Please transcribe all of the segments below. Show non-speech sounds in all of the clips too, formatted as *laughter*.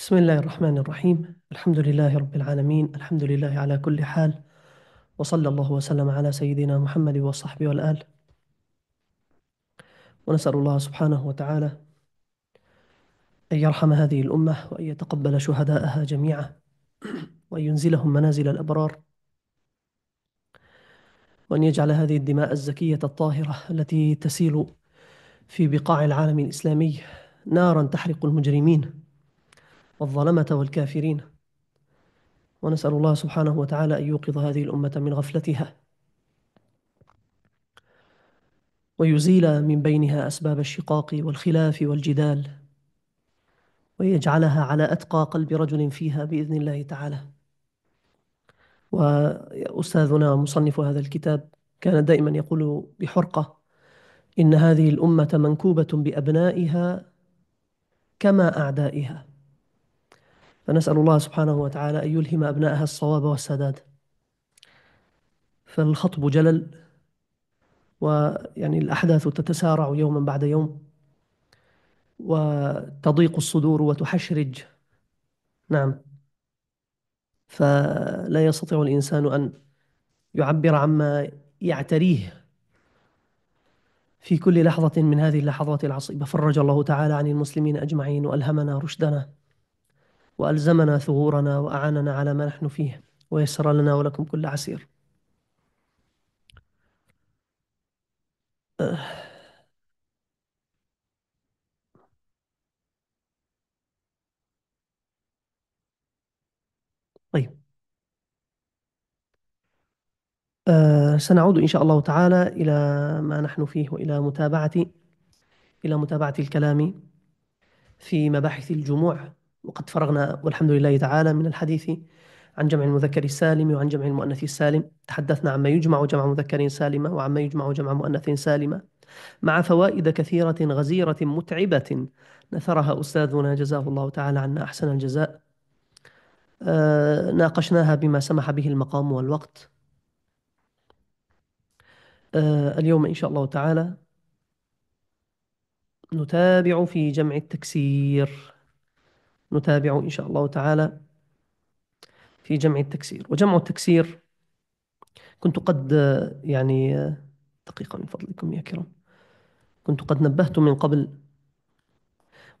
بسم الله الرحمن الرحيم الحمد لله رب العالمين الحمد لله على كل حال وصلى الله وسلم على سيدنا محمد والصحب والآل ونسأل الله سبحانه وتعالى أن يرحم هذه الأمة وأن يتقبل شهداءها جميعا وأن ينزلهم منازل الأبرار وأن يجعل هذه الدماء الزكية الطاهرة التي تسيل في بقاع العالم الإسلامي نارا تحرق المجرمين والظلمة والكافرين ونسأل الله سبحانه وتعالى أن يوقظ هذه الأمة من غفلتها ويزيل من بينها أسباب الشقاق والخلاف والجدال ويجعلها على أتقى قلب رجل فيها بإذن الله تعالى وأستاذنا مصنف هذا الكتاب كان دائما يقول بحرقة إن هذه الأمة منكوبة بأبنائها كما أعدائها فنسأل الله سبحانه وتعالى أن يلهم أبنائها الصواب والسداد فالخطب جلل ويعني الأحداث تتسارع يوما بعد يوم وتضيق الصدور وتحشرج نعم فلا يستطيع الإنسان أن يعبر عما يعتريه في كل لحظة من هذه اللحظات العصيبة فرج الله تعالى عن المسلمين أجمعين وألهمنا رشدنا وألزمنا ثغورنا وأعاننا على ما نحن فيه ويسر لنا ولكم كل عسير أه. طيب أه سنعود إن شاء الله تعالى إلى ما نحن فيه وإلى متابعة إلى متابعة الكلام في مباحث الجموع وقد فرغنا والحمد لله تعالى من الحديث عن جمع المذكر السالم وعن جمع المؤنث السالم تحدثنا عما يجمع جمع مذكر سالمة وعما يجمع جمع مؤنث سالمة مع فوائد كثيرة غزيرة متعبة نثرها أستاذنا جزاه الله تعالى عنا أحسن الجزاء آه، ناقشناها بما سمح به المقام والوقت آه، اليوم إن شاء الله تعالى نتابع في جمع التكسير نتابع إن شاء الله تعالى في جمع التكسير وجمع التكسير كنت قد يعني دقيقة من فضلكم يا كرام كنت قد نبهت من قبل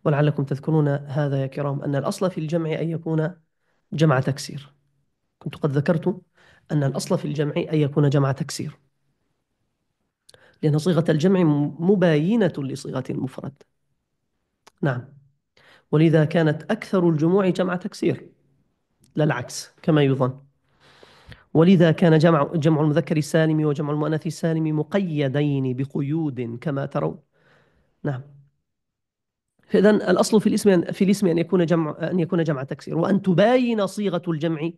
ولعلكم تذكرون هذا يا كرام أن الأصل في الجمع أن يكون جمع تكسير كنت قد ذكرت أن الأصل في الجمع أن يكون جمع تكسير لأن صيغة الجمع مباينة لصيغة المفرد نعم ولذا كانت أكثر الجموع جمع تكسير لا العكس كما يظن ولذا كان جمع جمع المذكر السالم وجمع المؤنث السالم مقيدين بقيود كما ترون نعم إذا الأصل في الاسم في الاسم أن يكون جمع أن يكون جمع تكسير وأن تباين صيغة الجمع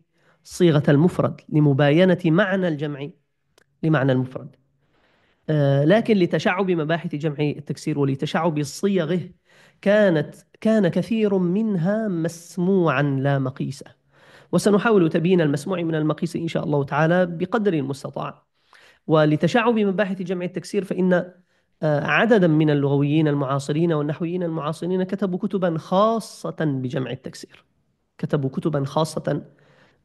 صيغة المفرد لمباينة معنى الجمع لمعنى المفرد آه، لكن لتشعب مباحث جمع التكسير ولتشعب صيغه كانت كان كثير منها مسموعا لا مقيسا وسنحاول تبيين المسموع من المقيس إن شاء الله تعالى بقدر المستطاع ولتشعب مباحث جمع التكسير فإن آه، عددا من اللغويين المعاصرين والنحويين المعاصرين كتبوا كتبا خاصة بجمع التكسير كتبوا كتبا خاصة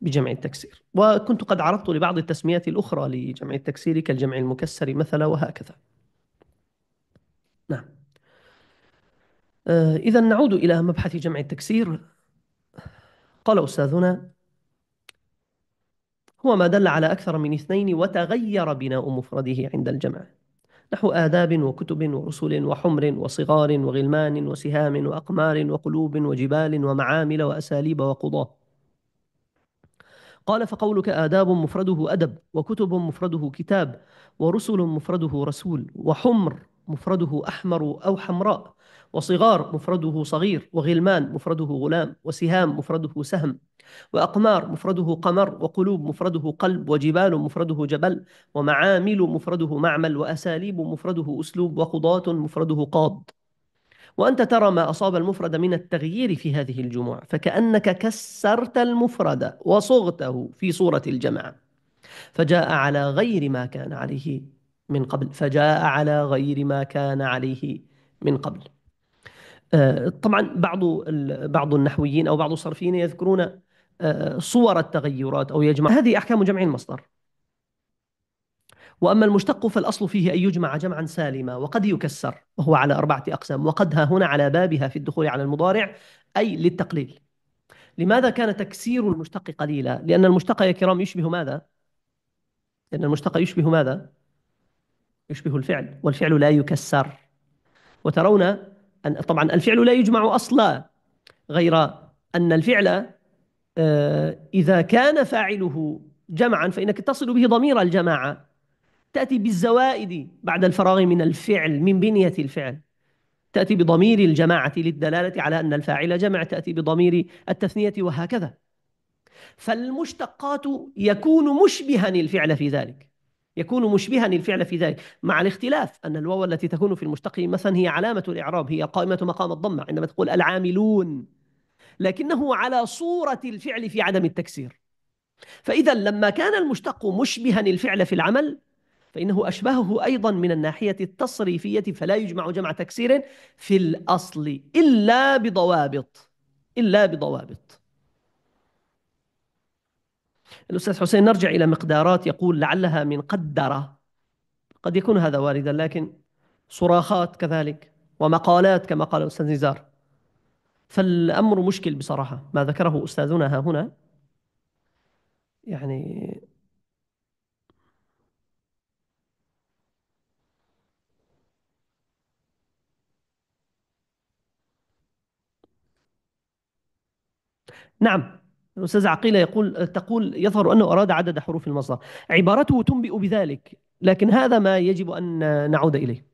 بجمع التكسير وكنت قد عرضت لبعض التسميات الأخرى لجمع التكسير كالجمع المكسر مثلا وهكذا نعم آه، إذا نعود إلى مبحث جمع التكسير قال أستاذنا هو ما دل على أكثر من اثنين وتغير بناء مفرده عند الجمع نحو آداب وكتب ورسل وحمر وصغار وغلمان وسهام وأقمار وقلوب وجبال ومعامل وأساليب وقضاه قال فقولك آداب مفرده أدب وكتب مفرده كتاب ورسل مفرده رسول وحمر مفرده أحمر أو حمراء وصغار مفرده صغير وغلمان مفرده غلام وسهام مفرده سهم وأقمار مفرده قمر وقلوب مفرده قلب وجبال مفرده جبل ومعامل مفرده معمل وأساليب مفرده أسلوب وقضاة مفرده قاض وأنت ترى ما أصاب المفرد من التغيير في هذه الجموع فكأنك كسرت المفرد وصغته في صورة الجمع فجاء على غير ما كان عليه من قبل فجاء على غير ما كان عليه من قبل آه، طبعا بعض بعض النحويين أو بعض الصرفيين يذكرون آه، صور التغيرات أو يجمع هذه أحكام جمع المصدر وأما المشتق فالأصل فيه أن يجمع جمعا سالما وقد يكسر وهو على أربعة أقسام وقد ها هنا على بابها في الدخول على المضارع أي للتقليل لماذا كان تكسير المشتق قليلا؟ لأن المشتق يا كرام يشبه ماذا؟ لأن المشتق يشبه ماذا؟ يشبه الفعل والفعل لا يكسر وترون أن طبعا الفعل لا يجمع أصلا غير أن الفعل آه، إذا كان فاعله جمعا فإنك تصل به ضمير الجماعة تأتي بالزوائد بعد الفراغ من الفعل من بنية الفعل تأتي بضمير الجماعة للدلالة على أن الفاعل جمع تأتي بضمير التثنية وهكذا فالمشتقات يكون مشبها الفعل في ذلك يكون مشبها الفعل في ذلك مع الاختلاف أن الواو التي تكون في المشتق مثلا هي علامة الإعراب هي قائمة مقام الضمة عندما تقول العاملون لكنه على صورة الفعل في عدم التكسير فإذا لما كان المشتق مشبها الفعل في العمل فإنه أشبهه أيضا من الناحية التصريفية فلا يجمع جمع تكسير في الأصل إلا بضوابط إلا بضوابط الأستاذ حسين نرجع إلى مقدارات يقول لعلها من قدرة قد يكون هذا واردا لكن صراخات كذلك ومقالات كما قال الأستاذ نزار فالأمر مشكل بصراحة ما ذكره أستاذنا ها هنا يعني نعم الأستاذ عقيلة يقول تقول يظهر أنه أراد عدد حروف المصدر عبارته تنبئ بذلك لكن هذا ما يجب أن نعود إليه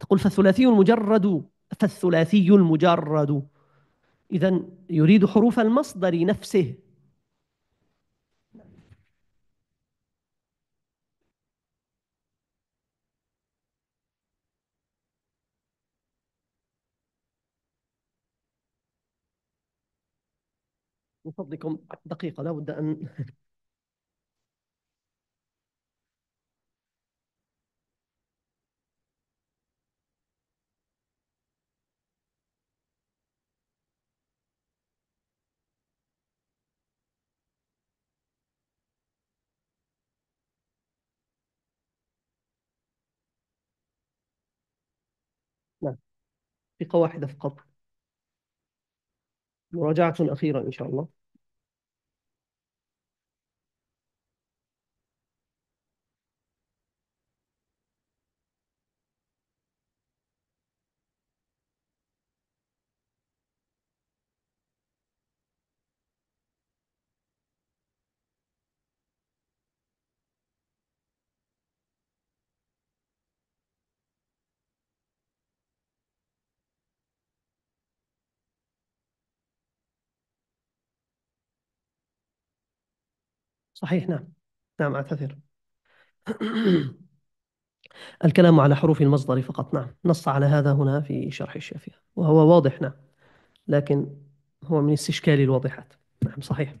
تقول فالثلاثي المجرد فالثلاثي المجرد إذا يريد حروف المصدر نفسه فضلكم دقيقة لا بد أن دقيقة واحدة فقط مراجعة أخيرة إن شاء الله صحيح نعم نعم أعتذر *clears throat* الكلام على حروف المصدر فقط نعم نص على هذا هنا في شرح الشافعي وهو واضح نعم لكن هو من استشكال الواضحات نعم صحيح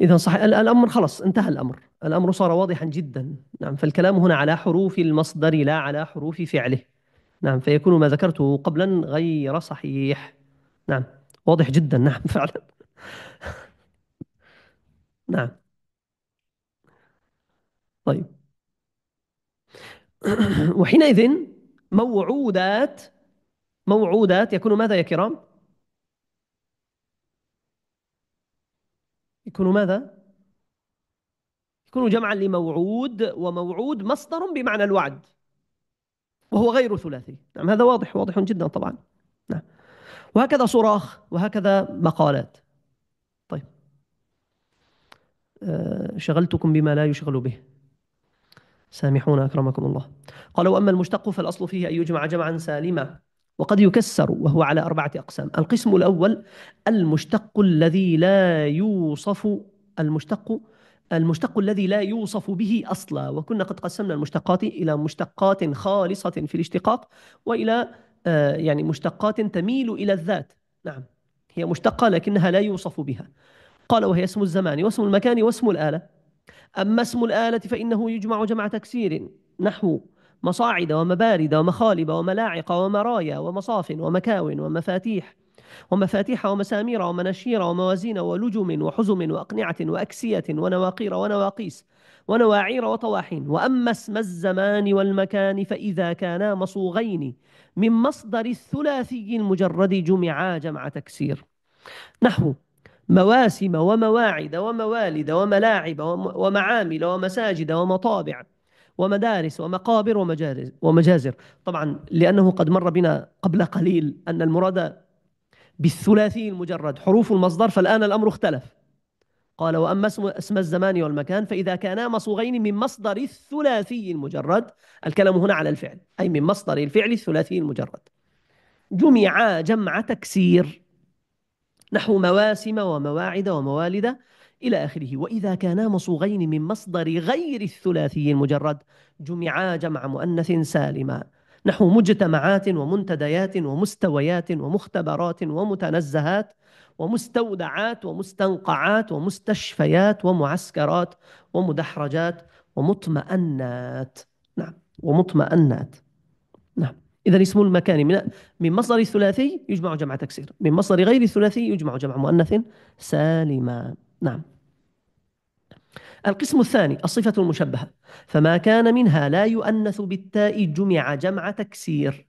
إذا صحيح الأمر خلص انتهى الأمر الأمر صار واضحا جدا نعم فالكلام هنا على حروف المصدر لا على حروف فعله نعم فيكون ما ذكرته قبلا غير صحيح نعم واضح جدا نعم فعلا *laughs* نعم طيب *clears throat* وحينئذ موعودات موعودات يكون ماذا يا كرام؟ يكون ماذا؟ يكون جمعا لموعود وموعود مصدر بمعنى الوعد وهو غير ثلاثي نعم هذا واضح واضح جدا طبعا نعم وهكذا صراخ وهكذا مقالات شغلتكم بما لا يشغل به سامحونا أكرمكم الله قال وأما المشتق فالأصل فيه أن يجمع جمعا سالما وقد يكسر وهو على أربعة أقسام القسم الأول المشتق الذي لا يوصف المشتق المشتق الذي لا يوصف به أصلا وكنا قد قسمنا المشتقات إلى مشتقات خالصة في الاشتقاق وإلى آه، يعني مشتقات تميل إلى الذات نعم هي مشتقة لكنها لا يوصف بها قال وهي اسم الزمان واسم المكان واسم الآلة أما اسم الآلة فإنه يجمع جمع تكسير نحو مصاعد ومبارد ومخالب وملاعق ومرايا ومصاف ومكاو ومفاتيح ومفاتيح ومسامير ومناشير وموازين ولجم وحزم وأقنعة وأكسية ونواقير ونواقيس ونواعير وطواحين وأما اسم الزمان والمكان فإذا كانا مصوغين من مصدر الثلاثي المجرد جمعا جمع تكسير نحو مواسم ومواعد وموالد وملاعب ومعامل ومساجد ومطابع ومدارس ومقابر ومجازر طبعا لأنه قد مر بنا قبل قليل أن المراد بالثلاثي المجرد حروف المصدر فالآن الأمر اختلف قال وأما اسم, اسم الزمان والمكان فإذا كانا مصوغين من مصدر الثلاثي المجرد الكلام هنا على الفعل أي من مصدر الفعل الثلاثي المجرد جمعا جمع تكسير نحو مواسم ومواعد وموالد إلى آخره وإذا كانا مصوغين من مصدر غير الثلاثي المجرد جمعا جمع مؤنث سالما نحو مجتمعات ومنتديات ومستويات ومختبرات ومتنزهات ومستودعات ومستنقعات ومستشفيات ومعسكرات ومدحرجات ومطمئنات نعم ومطمئنات نعم إذا اسم المكان من من مصدر الثلاثي يجمع جمع تكسير من مصدر غير الثلاثي يجمع جمع مؤنث سالما نعم القسم الثاني الصفة المشبهة فما كان منها لا يؤنث بالتاء جمع جمع تكسير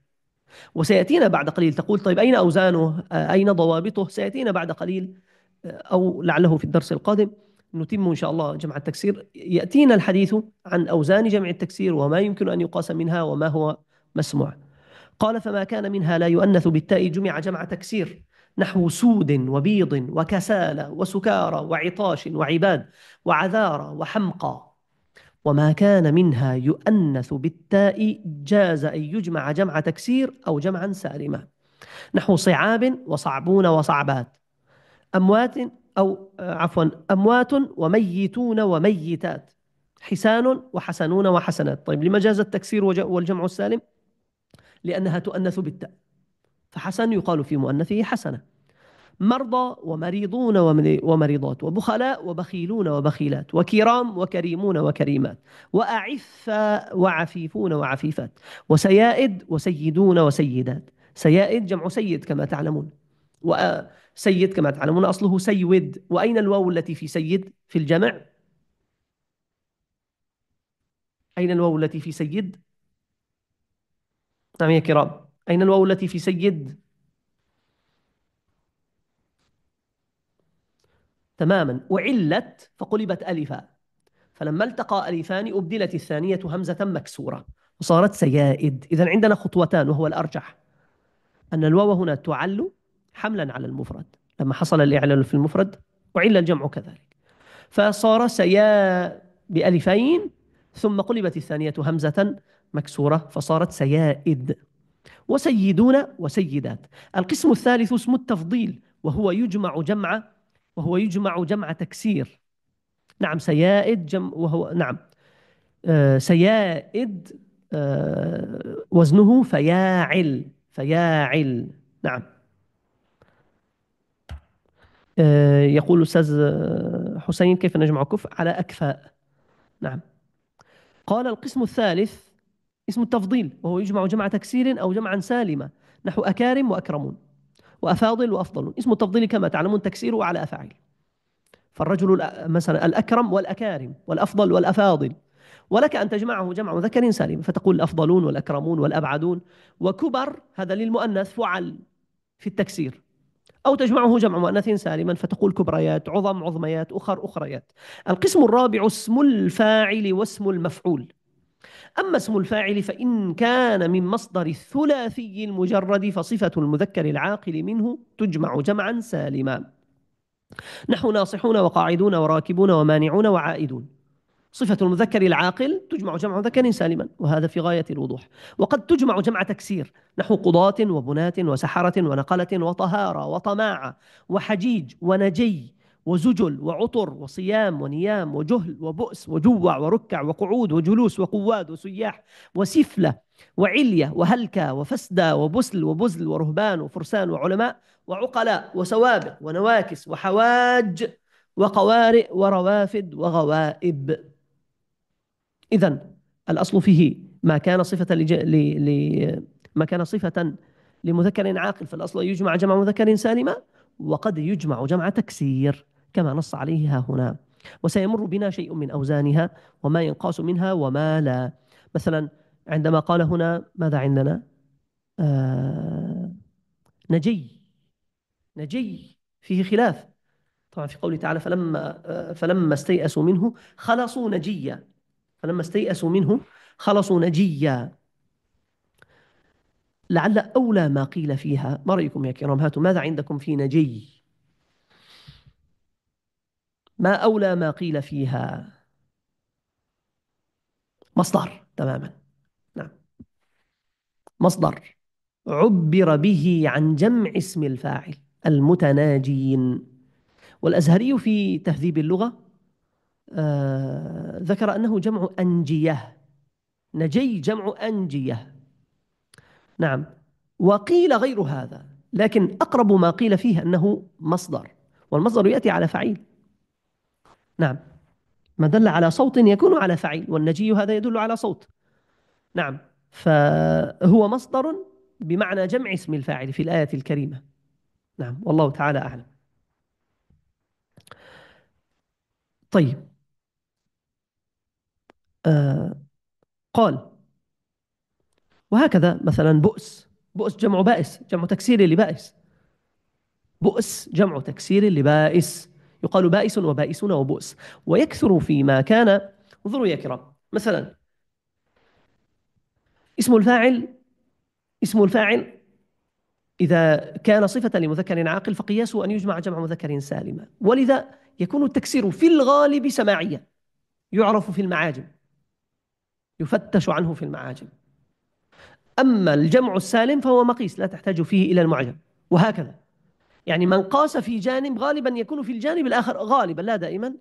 وسيأتينا بعد قليل تقول طيب أين أوزانه آه، أين ضوابطه سيأتينا بعد قليل آه، أو لعله في الدرس القادم نتم إن شاء الله جمع التكسير يأتينا الحديث عن أوزان جمع التكسير وما يمكن أن يقاس منها وما هو مسموع قال فما كان منها لا يؤنث بالتاء جمع جمع تكسير نحو سود وبيض وكسالى وسكارى وعطاش وعباد وعذارى وحمقى وما كان منها يؤنث بالتاء جاز أن يجمع جمع تكسير أو جمعا سالما نحو صعاب وصعبون وصعبات أموات أو عفوا أموات وميتون وميتات حسان وحسنون وحسنات طيب لما جاز التكسير والجمع السالم؟ لأنها تؤنث بالتاء فحسن يقال في مؤنثه حسنة مرضى ومريضون ومريضات وبخلاء وبخيلون وبخيلات وكرام وكريمون وكريمات وأعفاء وعفيفون وعفيفات وسيائد وسيدون وسيدات سيائد جمع سيد كما تعلمون وسيد كما تعلمون أصله سيود وأين الواو التي في سيد في الجمع أين الواو التي في سيد نعم يا كرام أين الواو التي في سيد؟ تماما وعلت فقلبت ألفا فلما التقى ألفان أبدلت الثانية همزة مكسورة وصارت سيائد إذا عندنا خطوتان وهو الأرجح أن الواو هنا تعل حملا على المفرد لما حصل الإعلال في المفرد وعل الجمع كذلك فصار سيا بألفين ثم قلبت الثانية همزة مكسورة فصارت سيائد وسيدون وسيدات القسم الثالث اسم التفضيل وهو يجمع جمع وهو يجمع جمع تكسير نعم سيائد جم وهو نعم آه، سيائد آه، وزنه فياعل فياعل نعم آه، يقول الأستاذ حسين كيف نجمع كف على أكفاء نعم قال القسم الثالث اسم التفضيل وهو يجمع جمع تكسير أو جمعا سالما نحو أكارم وأكرمون وأفاضل وأفضلون اسم التفضيل كما تعلمون تكسيره على أفعال فالرجل مثلا الأكرم والأكارم والأفضل والأفاضل ولك أن تجمعه جمع ذكر سالم فتقول الأفضلون والأكرمون والأبعدون وكبر هذا للمؤنث فعل في التكسير أو تجمعه جمع مؤنث سالما فتقول كبريات عظم عظميات أخر أخريات القسم الرابع اسم الفاعل واسم المفعول أما اسم الفاعل فإن كان من مصدر الثلاثي المجرد فصفة المذكر العاقل منه تجمع جمعا سالما نحو ناصحون وقاعدون وراكبون ومانعون وعائدون صفة المذكر العاقل تجمع جمع ذكر سالما وهذا في غاية الوضوح وقد تجمع جمع تكسير نحو قضاة وبناة وسحرة ونقلة وطهارة وطماعة وحجيج ونجي وزجل وعطر وصيام ونيام وجهل وبؤس وجوع وركع وقعود وجلوس وقواد وسياح وسفلة وعلية وهلكة وفسدة وبسل وبزل ورهبان وفرسان وعلماء وعقلاء وسوابق ونواكس وحواج وقوارئ وروافد وغوائب إذا الأصل فيه ما كان صفة لج... ل... ل... ما كان صفة لمذكر عاقل فالأصل أن يجمع جمع مذكر سالما وقد يجمع جمع تكسير كما نص عليه ها هنا وسيمر بنا شيء من أوزانها وما ينقاس منها وما لا مثلا عندما قال هنا ماذا عندنا آه نجي نجي فيه خلاف طبعا في قوله تعالى فلما آه، فلما استيأسوا منه خلصوا نجيا فلما استيأسوا منه خلصوا نجيا لعل أولى ما قيل فيها ما رأيكم يا كرام هاتوا ماذا عندكم في نجي ما أولى ما قيل فيها مصدر تماما نعم مصدر عبر به عن جمع اسم الفاعل المتناجين والأزهري في تهذيب اللغة آه ذكر أنه جمع أنجية نجي جمع أنجية نعم وقيل غير هذا لكن أقرب ما قيل فيه أنه مصدر والمصدر يأتي على فعيل نعم ما دل على صوت يكون على فعيل والنجي هذا يدل على صوت نعم فهو مصدر بمعنى جمع اسم الفاعل في الآية الكريمة نعم والله تعالى أعلم طيب آه قال وهكذا مثلا بؤس بؤس جمع بائس جمع تكسير لبائس بؤس جمع تكسير لبائس يقال بائس وبائسون وبؤس ويكثر فيما كان انظروا يا كرام مثلا اسم الفاعل اسم الفاعل إذا كان صفة لمذكر عاقل فقياسه أن يجمع جمع مذكر سالما ولذا يكون التكسير في الغالب سماعيا يعرف في المعاجم يفتش عنه في المعاجم أما الجمع السالم فهو مقيس لا تحتاج فيه إلى المعجم وهكذا يعني من قاس في جانب غالبا يكون في الجانب الآخر غالبا لا دائما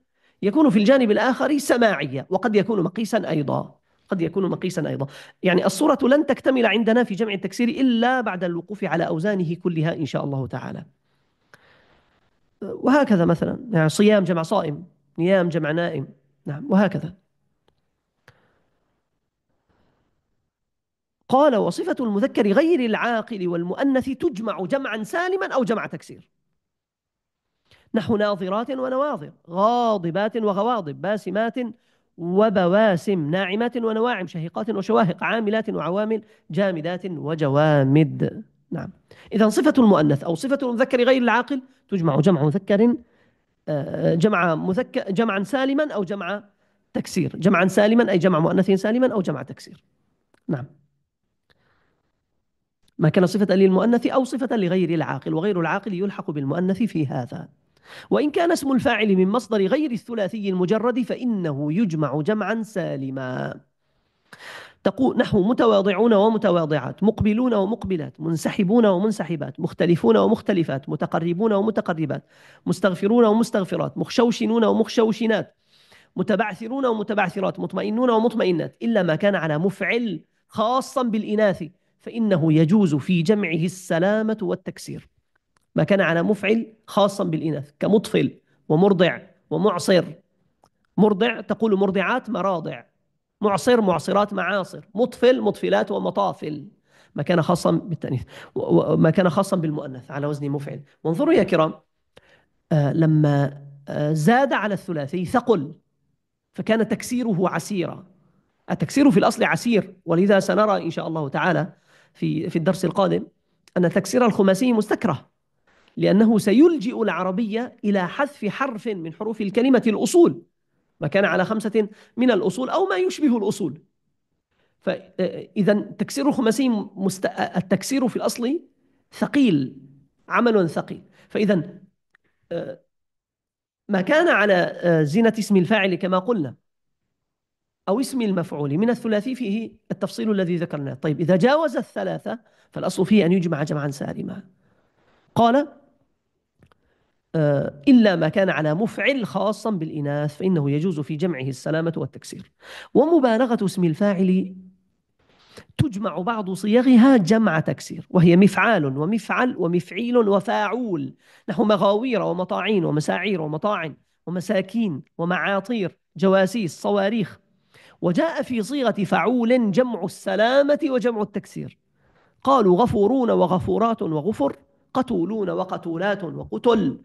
يكون في الجانب الآخر سماعية وقد يكون مقيسا أيضا قد يكون مقيسا أيضا يعني الصورة لن تكتمل عندنا في جمع التكسير إلا بعد الوقوف على أوزانه كلها إن شاء الله تعالى وهكذا مثلا يعني صيام جمع صائم نيام جمع نائم نعم وهكذا قال وصفة المذكر غير العاقل والمؤنث تجمع جمعا سالما أو جمع تكسير نحو ناظرات ونواظر غاضبات وغواضب باسمات وبواسم ناعمات ونواعم شهيقات وشواهق عاملات وعوامل جامدات وجوامد نعم إذا صفة المؤنث أو صفة المذكر غير العاقل تجمع جمع مذكر آه، جمع مذكر جمعا سالما أو جمع تكسير جمعا سالما أي جمع مؤنث سالما أو جمع تكسير نعم ما كان صفة للمؤنث أو صفة لغير العاقل وغير العاقل يلحق بالمؤنث في هذا وإن كان اسم الفاعل من مصدر غير الثلاثي المجرد فإنه يجمع جمعا سالما تقول نحو متواضعون ومتواضعات مقبلون ومقبلات منسحبون ومنسحبات مختلفون ومختلفات متقربون ومتقربات مستغفرون ومستغفرات مخشوشنون ومخشوشنات متبعثرون ومتبعثرات مطمئنون ومطمئنات إلا ما كان على مفعل خاصا بالإناث فإنه يجوز في جمعه السلامة والتكسير ما كان على مفعل خاصا بالإناث كمطفل ومرضع ومعصر مرضع تقول مرضعات مراضع معصر معصرات معاصر مطفل مطفلات ومطافل ما كان خاصا بالتأنيث وما كان خاصا بالمؤنث على وزن مفعل وانظروا يا كرام آه لما آه زاد على الثلاثي ثقل فكان تكسيره عسيرا التكسير في الأصل عسير ولذا سنرى إن شاء الله تعالى في في الدرس القادم أن تكسير الخماسي مستكره لأنه سيلجئ العربية إلى حذف حرف من حروف الكلمة الأصول ما كان على خمسة من الأصول أو ما يشبه الأصول فإذا تكسير الخماسي مست... التكسير في الأصل ثقيل عمل ثقيل فإذا آه، ما كان على آه، زينة اسم الفاعل كما قلنا أو اسم المفعول من الثلاثي فيه التفصيل الذي ذكرناه طيب إذا جاوز الثلاثة فالأصل فيه أن يجمع جمعا سالما قال آه، إلا ما كان على مفعل خاصا بالإناث فإنه يجوز في جمعه السلامة والتكسير ومبالغة اسم الفاعل تجمع بعض صيغها جمع تكسير وهي مفعال ومفعل ومفعيل وفاعول نحو مغاوير ومطاعين ومساعير ومطاعن ومساكين ومعاطير جواسيس صواريخ وجاء في صيغة فعول جمع السلامة وجمع التكسير قالوا غفورون وغفورات وغفر قتولون وقتولات وقتل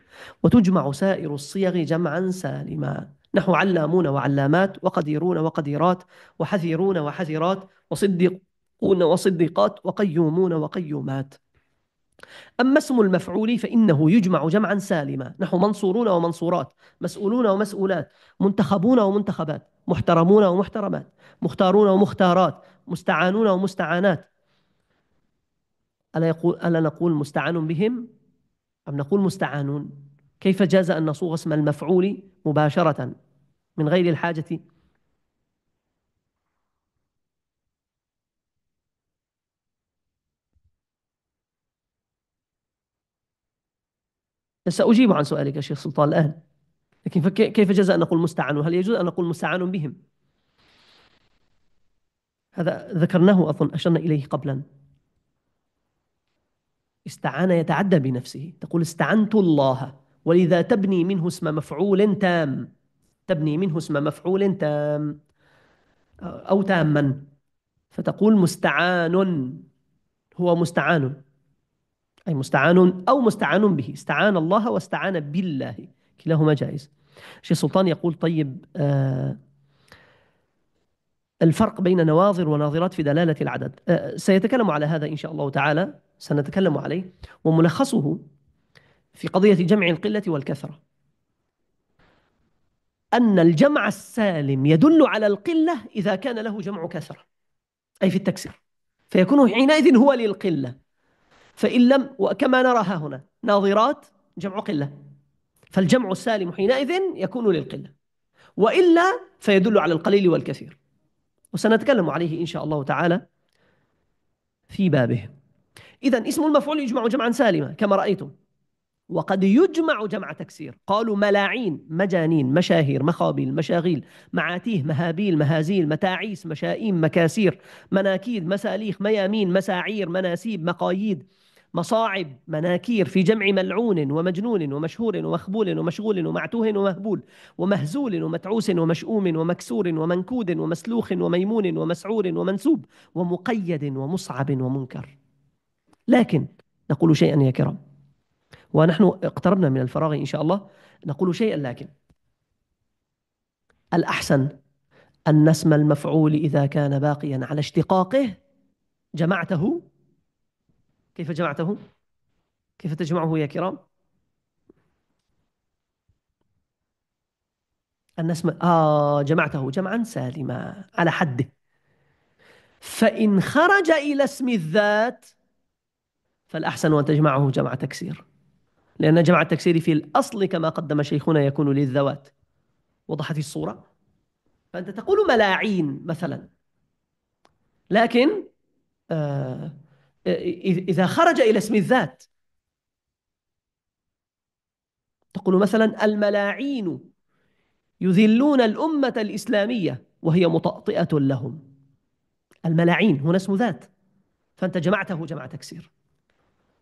وتجمع سائر الصيغ جمعا سالما نحو علامون وعلامات وقديرون وقديرات وحذيرون وحذيرات وصديقون وصديقات وقيومون وقيومات أما اسم المفعول فإنه يجمع جمعا سالما نحو منصورون ومنصورات مسؤولون ومسؤولات منتخبون ومنتخبات محترمون ومحترمات مختارون ومختارات مستعانون ومستعانات ألا, يقول ألا نقول مستعان بهم أم نقول مستعانون كيف جاز أن نصوغ اسم المفعول مباشرة من غير الحاجة سأجيب عن سؤالك يا شيخ سلطان الآن لكن كيف جزاء أن نقول مستعان هل يجوز أن نقول مستعان بهم هذا ذكرناه أظن أشرنا إليه قبلا استعان يتعدى بنفسه تقول استعنت الله ولذا تبني منه اسم مفعول تام تبني منه اسم مفعول تام أو تاما فتقول مستعان هو مستعان أي مستعان أو مستعان به استعان الله واستعان بالله كلاهما جائز شيخ سلطان يقول طيب آه الفرق بين نواظر وناظرات في دلالة العدد آه سيتكلم على هذا إن شاء الله تعالى سنتكلم عليه وملخصه في قضية جمع القلة والكثرة أن الجمع السالم يدل على القلة إذا كان له جمع كثرة أي في التكسير فيكون حينئذ هو للقلة فإن لم وكما نرى ها هنا ناظرات جمع قلة فالجمع السالم حينئذ يكون للقلة وإلا فيدل على القليل والكثير وسنتكلم عليه إن شاء الله تعالى في بابه إذا اسم المفعول يجمع جمعا سالما كما رأيتم وقد يجمع جمع تكسير قالوا ملاعين مجانين مشاهير مخابيل مشاغيل معاتيه مهابيل مهازيل متاعيس مشائيم مكاسير مناكيد مساليخ ميامين مساعير مناسيب مقاييد مصاعب مناكير في جمع ملعون ومجنون ومشهور ومخبول ومشغول ومعتوه ومهبول ومهزول ومتعوس ومشؤوم ومكسور ومنكود ومسلوخ وميمون ومسعور ومنسوب ومقيد ومصعب ومنكر لكن نقول شيئا يا كرام ونحن اقتربنا من الفراغ إن شاء الله نقول شيئا لكن الأحسن أن اسم المفعول إذا كان باقيا على اشتقاقه جمعته كيف جمعته كيف تجمعه يا كرام أن اسم آه جمعته جمعا سالما على حده فإن خرج إلى اسم الذات فالأحسن أن تجمعه جمع تكسير لأن جمع التكسير في الأصل كما قدم شيخنا يكون للذوات وضحت الصورة فأنت تقول ملاعين مثلا لكن آه إذا خرج إلى اسم الذات تقول مثلا الملاعين يذلون الأمة الإسلامية وهي مطأطئة لهم الملاعين هنا اسم ذات فأنت جمعته جمع تكسير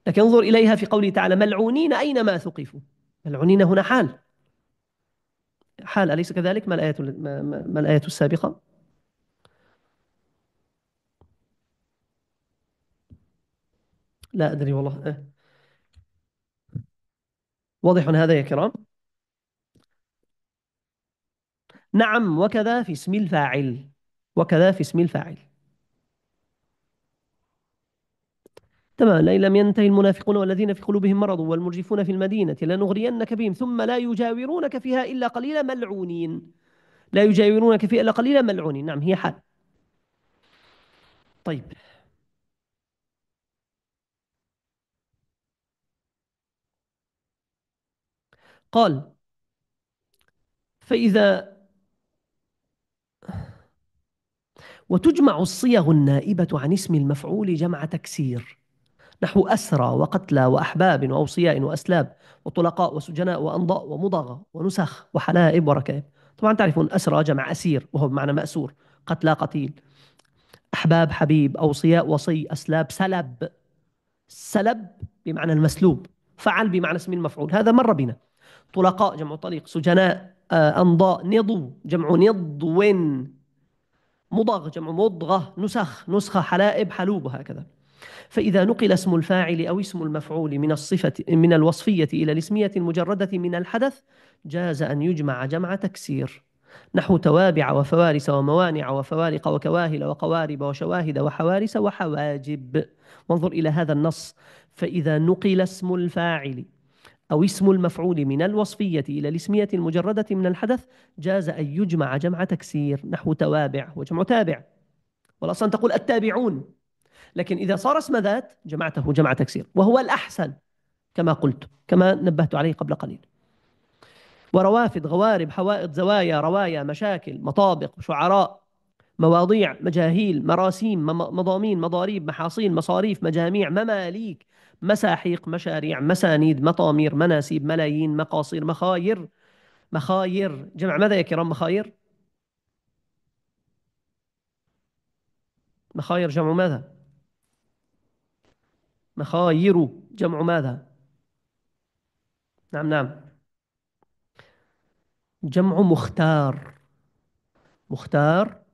لكن انظر إليها في قوله تعالى ملعونين أينما ثقفوا ملعونين هنا حال حال أليس كذلك ما الآية, ما الآية السابقة لا أدري والله إيه. واضح هذا يا كرام نعم وكذا في اسم الفاعل وكذا في اسم الفاعل تمام لئن لم ينتهي المنافقون والذين في قلوبهم مرض والمرجفون في المدينة لنغرينك بهم ثم لا يجاورونك فيها إلا قليلا ملعونين لا يجاورونك فيها إلا قليلا ملعونين نعم هي حال طيب قال فإذا وتجمع الصيغ النائبة عن اسم المفعول جمع تكسير نحو أسرى وقتلى وأحباب وأوصياء وأسلاب وطلقاء وسجناء وأنضاء ومضغة ونسخ وحلائب وركائب طبعا تعرفون أسرى جمع أسير وهو بمعنى مأسور قتلى قتيل أحباب حبيب أوصياء وصي أسلاب سلب سلب بمعنى المسلوب فعل بمعنى اسم المفعول هذا مر بنا طلقاء جمع طليق سجناء أنضاء آه، نضو جمع نضو مضغ جمع مضغة نسخ نسخة حلائب حلوب هكذا فإذا نقل اسم الفاعل أو اسم المفعول من الصفة من الوصفية إلى الاسمية المجردة من الحدث جاز أن يجمع جمع تكسير نحو توابع وفوارس وموانع وفوارق وكواهل وقوارب وشواهد وحوارس وحواجب وانظر إلى هذا النص فإذا نقل اسم الفاعل أو اسم المفعول من الوصفية إلى الاسمية المجردة من الحدث جاز أن يجمع جمع تكسير نحو توابع وجمع تابع والأصل أن تقول التابعون لكن إذا صار اسم ذات جمعته جمع تكسير وهو الأحسن كما قلت كما نبهت عليه قبل قليل وروافد غوارب حوائط زوايا روايا مشاكل مطابق شعراء مواضيع مجاهيل مراسيم مضامين مضاريب محاصيل مصاريف مجاميع مماليك مساحيق مشاريع مسانيد مطامير مناسيب ملايين مقاصير مخاير مخاير جمع ماذا يا كرام مخاير مخاير جمع ماذا مخاير جمع ماذا نعم نعم جمع مختار مختار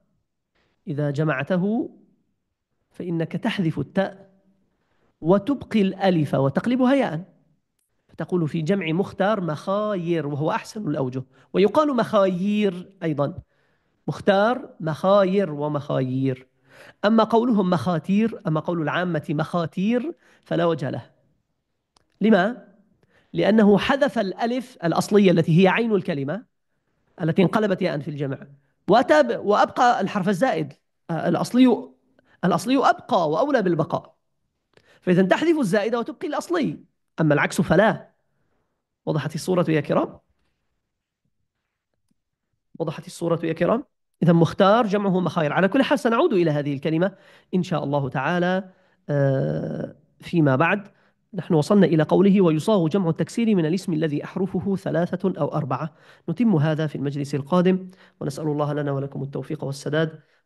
إذا جمعته فإنك تحذف التاء وتبقي الألف وتقلبها ياء فتقول في جمع مختار مخاير وهو أحسن الأوجه ويقال مخايير أيضا مختار مخاير ومخايير أما قولهم مخاتير أما قول العامة مخاتير فلا وجه له لما؟ لأنه حذف الألف الأصلية التي هي عين الكلمة التي انقلبت ياء في الجمع وأتى وأبقى الحرف الزائد الأصلي الأصلي أبقى وأولى بالبقاء فإذا تحذف الزائدة وتبقي الأصلي أما العكس فلا وضحت الصورة يا كرام وضحت الصورة يا كرام إذا مختار جمعه مخاير على كل حال سنعود إلى هذه الكلمة إن شاء الله تعالى آه، فيما بعد نحن وصلنا إلى قوله ويصاغ جمع التكسير من الاسم الذي أحرفه ثلاثة أو أربعة نتم هذا في المجلس القادم ونسأل الله لنا ولكم التوفيق والسداد